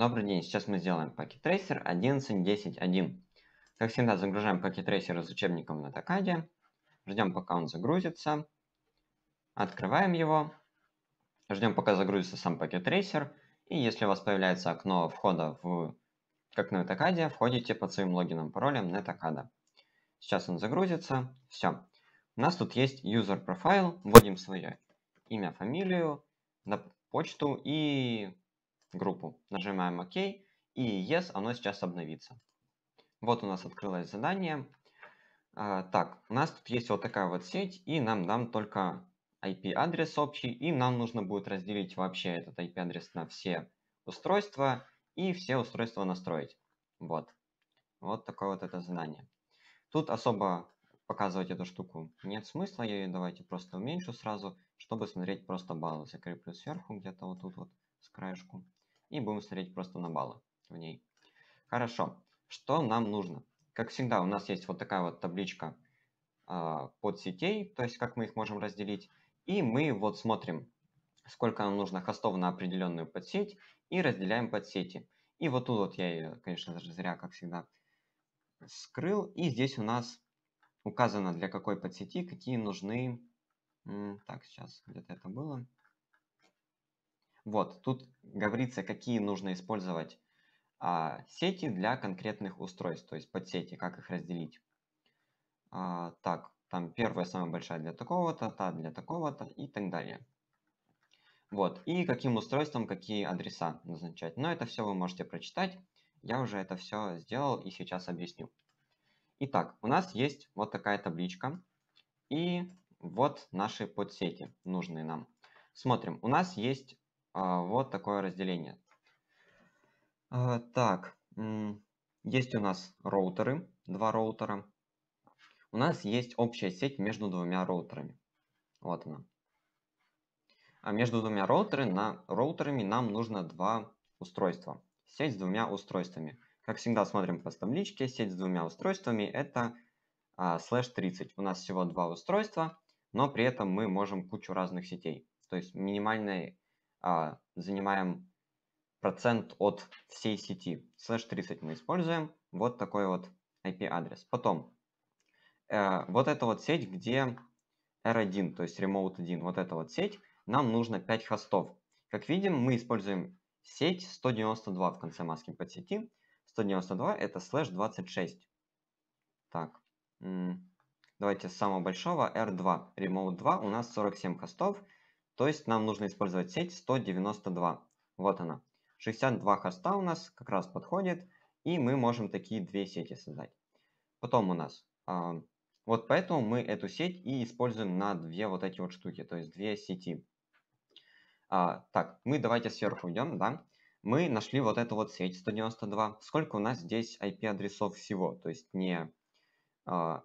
Добрый день, сейчас мы сделаем пакет трейсер 11.10.1. Как всегда, загружаем пакет трейсер с учебником на такаде. Ждем, пока он загрузится. Открываем его. Ждем, пока загрузится сам пакет трейсер. И если у вас появляется окно входа в как на Этакаде, входите под своим логином паролем Netacada. Сейчас он загрузится. Все. У нас тут есть user profile. Вводим свое имя, фамилию, на почту и группу. Нажимаем ОК и Yes, оно сейчас обновится. Вот у нас открылось задание. А, так, у нас тут есть вот такая вот сеть, и нам дам только IP-адрес общий, и нам нужно будет разделить вообще этот IP-адрес на все устройства, и все устройства настроить. Вот. Вот такое вот это задание. Тут особо показывать эту штуку нет смысла, я ее давайте просто уменьшу сразу, чтобы смотреть просто баллы. Закреплю сверху где-то вот тут вот, с краешку и будем смотреть просто на баллы в ней. Хорошо, что нам нужно? Как всегда, у нас есть вот такая вот табличка э, под сетей, то есть как мы их можем разделить. И мы вот смотрим, сколько нам нужно хостов на определенную подсеть, и разделяем подсети. И вот тут вот я ее, конечно же, зря, как всегда, скрыл. И здесь у нас указано, для какой подсети, какие нужны... Так, сейчас где-то это было. Вот, тут говорится, какие нужно использовать а, сети для конкретных устройств, то есть подсети, как их разделить. А, так, там первая самая большая для такого-то, та для такого-то и так далее. Вот, и каким устройством какие адреса назначать. Но это все вы можете прочитать. Я уже это все сделал и сейчас объясню. Итак, у нас есть вот такая табличка. И вот наши подсети, нужные нам. Смотрим, у нас есть а, вот такое разделение. А, так, есть у нас роутеры, два роутера. У нас есть общая сеть между двумя роутерами. Вот она. А между двумя роутерами, на, роутерами нам нужно два устройства. Сеть с двумя устройствами. Как всегда смотрим по табличке, сеть с двумя устройствами это а, слэш а, 30. У нас всего два устройства, но при этом мы можем кучу разных сетей. То есть минимальный а, занимаем процент от всей сети. Слэш 30 мы используем. Вот такой вот IP-адрес. Потом, э, вот эта вот сеть, где R1, то есть Remote 1, вот эта вот сеть, нам нужно 5 хостов. Как видим, мы используем сеть 192 в конце маски под сети 192 это слэш 26. Так, давайте с самого большого R2. Remote 2 у нас 47 хостов. То есть нам нужно использовать сеть 192. Вот она. 62 хоста у нас как раз подходит. И мы можем такие две сети создать. Потом у нас... Э, вот поэтому мы эту сеть и используем на две вот эти вот штуки. То есть две сети. А, так, мы давайте сверху идем, да. Мы нашли вот эту вот сеть 192. Сколько у нас здесь IP-адресов всего? То есть не а,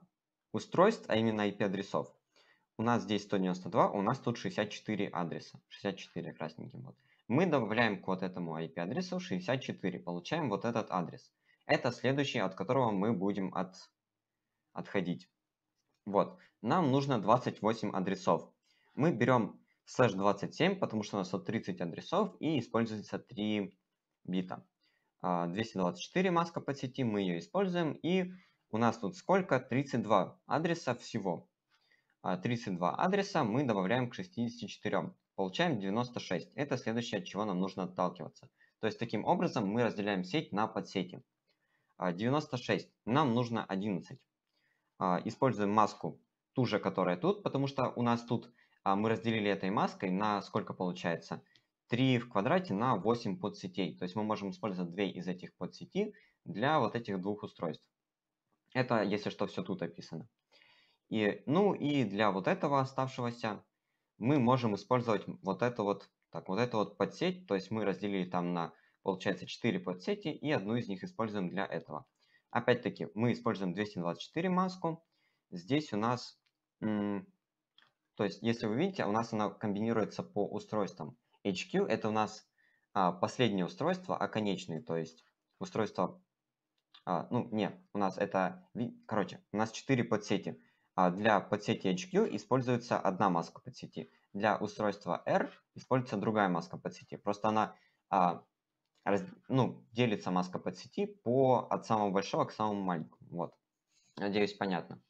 устройств, а именно IP-адресов у нас здесь 192, у нас тут 64 адреса. 64 красненьким. Вот. Мы добавляем к вот этому IP-адресу 64, получаем вот этот адрес. Это следующий, от которого мы будем от... отходить. Вот, нам нужно 28 адресов. Мы берем slash 27, потому что у нас тут 30 адресов и используется 3 бита. 224 а, маска по сети, мы ее используем. И у нас тут сколько? 32 адреса всего. 32 а, адреса мы добавляем к 64. Получаем 96. Это следующее, от чего нам нужно отталкиваться. То есть таким образом мы разделяем сеть на подсети. 96. А, нам нужно 11. А, используем маску, ту же, которая тут, потому что у нас тут мы разделили этой маской на сколько получается? 3 в квадрате на 8 подсетей. То есть мы можем использовать 2 из этих подсети для вот этих двух устройств. Это, если что, все тут описано. И, ну и для вот этого оставшегося мы можем использовать вот эту вот, так, вот эту вот подсеть. То есть мы разделили там на, получается, 4 подсети и одну из них используем для этого. Опять-таки мы используем 224 маску. Здесь у нас, то есть если вы видите, у нас она комбинируется по устройствам. HQ это у нас а, последнее устройство, а конечные, то есть устройство а, ну, не, у нас это, короче, у нас 4 подсети. А, для подсети HQ используется одна маска подсети. Для устройства R используется другая маска подсети. Просто она а, раз, ну, делится маска подсети по, от самого большого к самому маленькому. Вот. Надеюсь, понятно.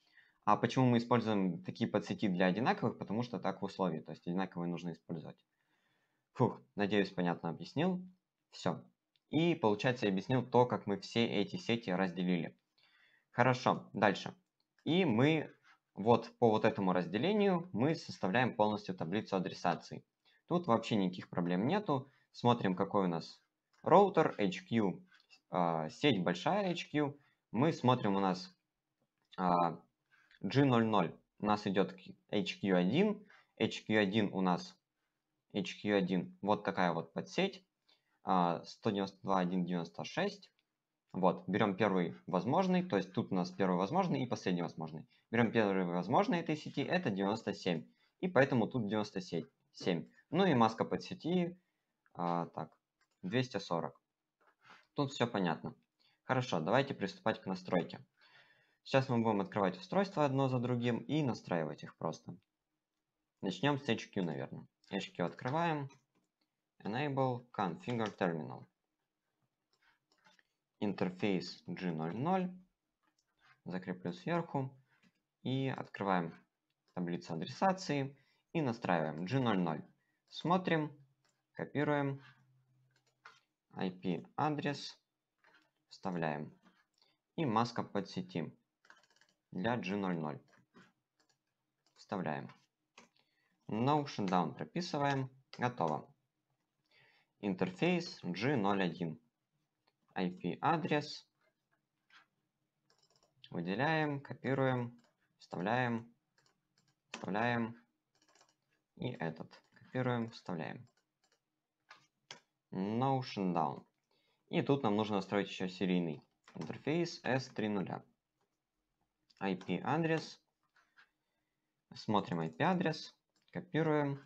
А почему мы используем такие подсети для одинаковых? Потому что так в условии, то есть одинаковые нужно использовать. Фух, надеюсь, понятно объяснил. Все. И получается, я объяснил то, как мы все эти сети разделили. Хорошо, дальше. И мы вот по вот этому разделению мы составляем полностью таблицу адресации. Тут вообще никаких проблем нету. Смотрим, какой у нас роутер, HQ, э, а, сеть большая HQ. Мы смотрим у нас э, а, G00. У нас идет HQ1. HQ1 у нас HQ1. Вот такая вот подсеть. 192.1.96. А, вот, берем первый возможный, то есть тут у нас первый возможный и последний возможный. Берем первый возможный этой сети, это 97. И поэтому тут 97. Ну и маска под сети, а, так, 240. Тут все понятно. Хорошо, давайте приступать к настройке. Сейчас мы будем открывать устройства одно за другим и настраивать их просто. Начнем с HQ, наверное. HQ открываем. Enable Configure Terminal. Интерфейс G00. Закреплю сверху. И открываем таблицу адресации и настраиваем G00. Смотрим, копируем IP-адрес, вставляем. И маска под сети для G00. Вставляем. No shutdown прописываем. Готово. Интерфейс G01. IP-адрес. Выделяем, копируем. Вставляем, вставляем. И этот. Копируем, вставляем. Notion Down. И тут нам нужно настроить еще серийный интерфейс S3.0. IP-адрес. Смотрим IP-адрес. Копируем.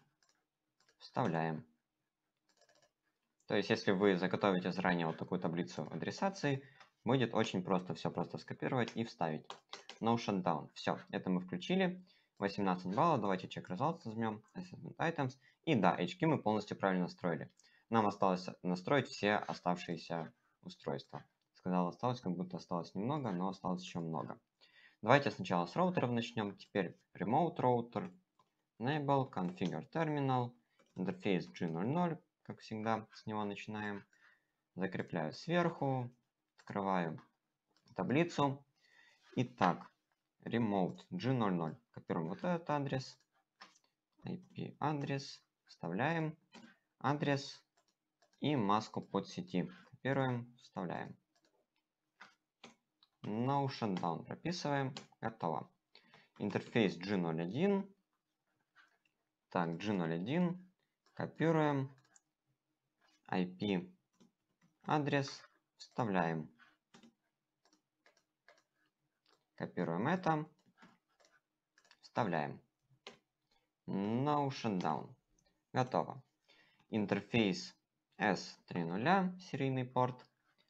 Вставляем. То есть, если вы заготовите заранее вот такую таблицу адресации, будет очень просто все просто скопировать и вставить no shutdown. Все, это мы включили. 18 баллов. Давайте check results возьмем. Assessment items. И да, HK мы полностью правильно настроили. Нам осталось настроить все оставшиеся устройства. Сказал осталось, как будто осталось немного, но осталось еще много. Давайте сначала с роутеров начнем. Теперь remote router, enable, configure terminal, interface G00, как всегда, с него начинаем. Закрепляю сверху, открываю таблицу. Итак, remote g00, в вот этот адрес, IP адрес, вставляем адрес и маску под сети. Копируем, вставляем. No shutdown прописываем. Готово. Интерфейс G01. Так, G01. Копируем. IP адрес. Вставляем. Копируем это. Вставляем. Notion Down. Готово. Интерфейс S3.0, серийный порт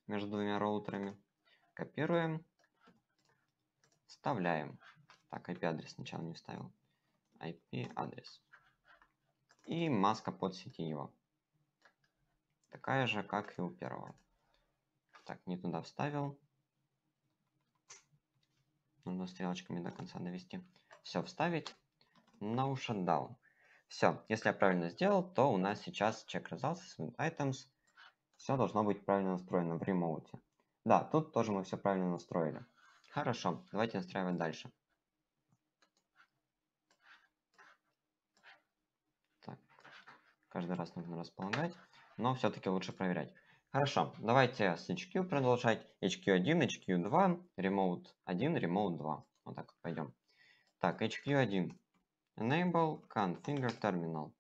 между двумя роутерами. Копируем. Вставляем. Так, IP-адрес сначала не вставил. IP-адрес. И маска под сети его. Такая же, как и у первого. Так, не туда вставил нужно стрелочками до конца довести. Все, вставить. No shutdown. Все, если я правильно сделал, то у нас сейчас чек results, swing items. Все должно быть правильно настроено в ремоуте. Да, тут тоже мы все правильно настроили. Хорошо, давайте настраивать дальше. Так, каждый раз нужно располагать, но все-таки лучше проверять. Хорошо, давайте с HQ продолжать. HQ1, HQ2, Remote 1, Remote 2. Вот так вот пойдем. Так, HQ1. Enable Configure Terminal.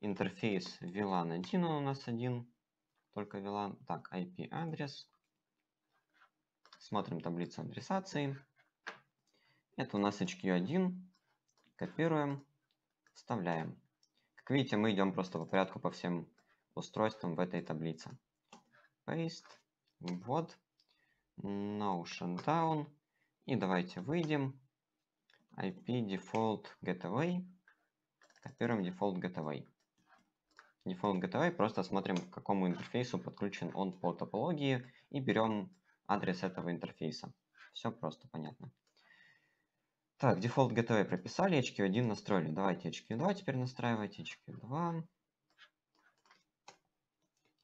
Интерфейс VLAN 1 у нас один. Только VLAN. Так, IP-адрес. Смотрим таблицу адресации. Это у нас HQ1. Копируем. Вставляем. Как видите, мы идем просто по порядку по всем устройствам в этой таблице paste, вот notion down. И давайте выйдем. IP default getaway. Копируем default getaway. Default getaway просто смотрим, к какому интерфейсу подключен он по топологии и берем адрес этого интерфейса. Все просто понятно. Так, дефолт готовый прописали, HQ1 настроили. Давайте HQ2 теперь настраивать, HQ2.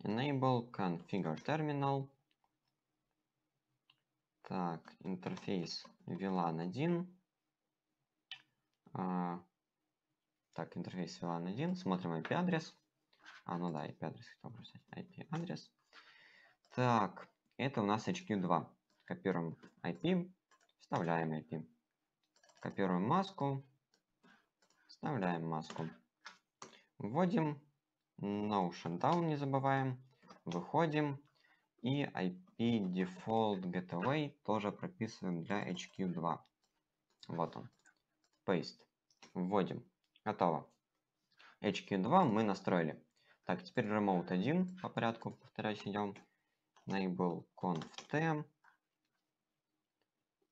Enable Configure Terminal. Так, интерфейс VLAN 1. А, так, интерфейс VLAN 1. Смотрим IP-адрес. А, ну да, IP-адрес хотел бросать. IP-адрес. Так, это у нас HQ2. Копируем IP, вставляем IP. Копируем маску, вставляем маску. Вводим No shutdown не забываем. Выходим. И IP default gateway тоже прописываем для HQ2. Вот он. Paste. Вводим. Готово. HQ2 мы настроили. Так, теперь remote 1 по порядку, повторяюсь, идем. Enable conf t.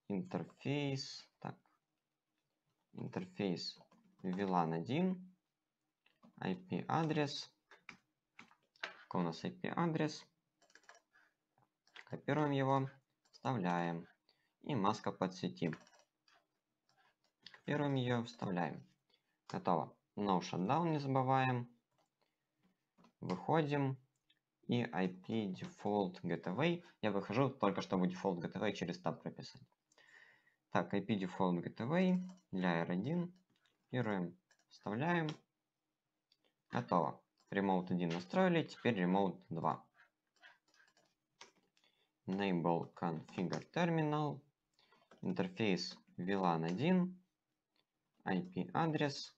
Интерфейс. Так. Интерфейс VLAN 1. IP-адрес. Какой у нас IP-адрес? Копируем его, вставляем. И маска под сети. Копируем ее, вставляем. Готово. No shutdown не забываем. Выходим. И IP default gateway. Я выхожу только чтобы default gateway через tab прописать. Так, IP default gateway для R1. Копируем, вставляем. Готово. Remote 1 настроили, теперь Remote 2. Enable Configure Terminal. Интерфейс VLAN 1. IP-адрес.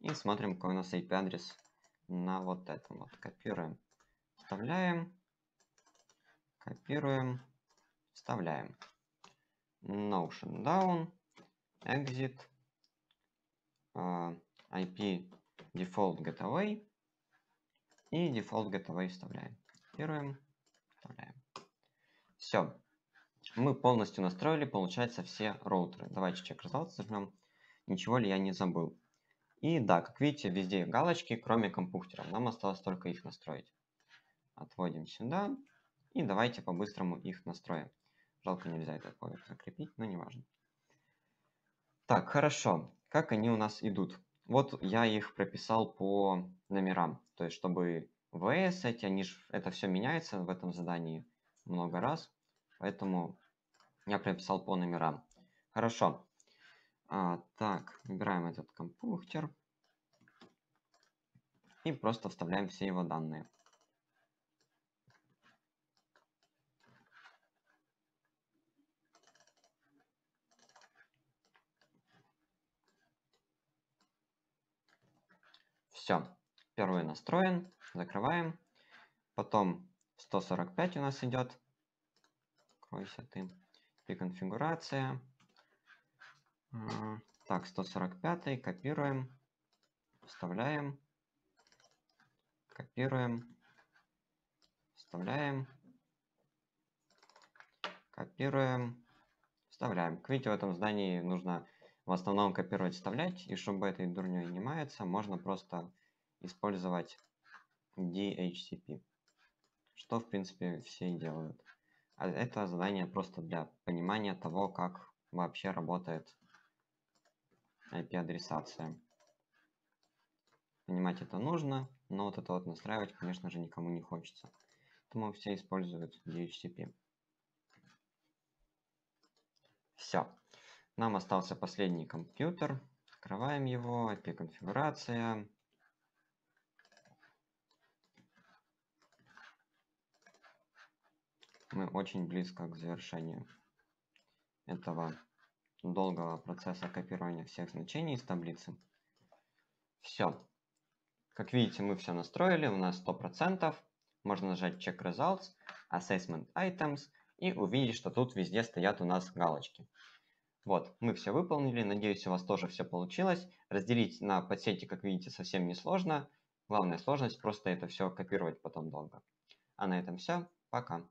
И смотрим, какой у нас IP-адрес на вот этом вот. Копируем, вставляем, копируем, вставляем. Notion down, exit, а, IP default getaway и default getaway вставляем. Копируем, вставляем. Все. Мы полностью настроили, получается, все роутеры. Давайте чек results нажмем. Ничего ли я не забыл. И да, как видите, везде галочки, кроме компьютера. Нам осталось только их настроить. Отводим сюда. И давайте по-быстрому их настроим. Жалко, нельзя этот поверх закрепить, но неважно. Так, хорошо. Как они у нас идут? Вот я их прописал по номерам, то есть чтобы VS эти, они ж, это все меняется в этом задании много раз, поэтому я прописал по номерам. Хорошо. А, так, выбираем этот компьютер и просто вставляем все его данные. Все, первый настроен, закрываем. Потом 145 у нас идет. Кройся ты. конфигурация. Так, 145 копируем, вставляем, копируем, вставляем, копируем, вставляем. К видите, в этом здании нужно в основном копировать, вставлять, и чтобы этой дурней не маяться, можно просто использовать DHCP, что в принципе все и делают. А это задание просто для понимания того, как вообще работает IP-адресация. Понимать это нужно, но вот это вот настраивать, конечно же, никому не хочется. Поэтому все используют DHCP. Все. Нам остался последний компьютер. Открываем его. IP-конфигурация. Мы очень близко к завершению этого долгого процесса копирования всех значений из таблицы. Все. Как видите, мы все настроили, у нас 100%. Можно нажать Check Results, Assessment Items и увидеть, что тут везде стоят у нас галочки. Вот, мы все выполнили, надеюсь, у вас тоже все получилось. Разделить на подсети, как видите, совсем не сложно. Главная сложность просто это все копировать потом долго. А на этом все. Пока.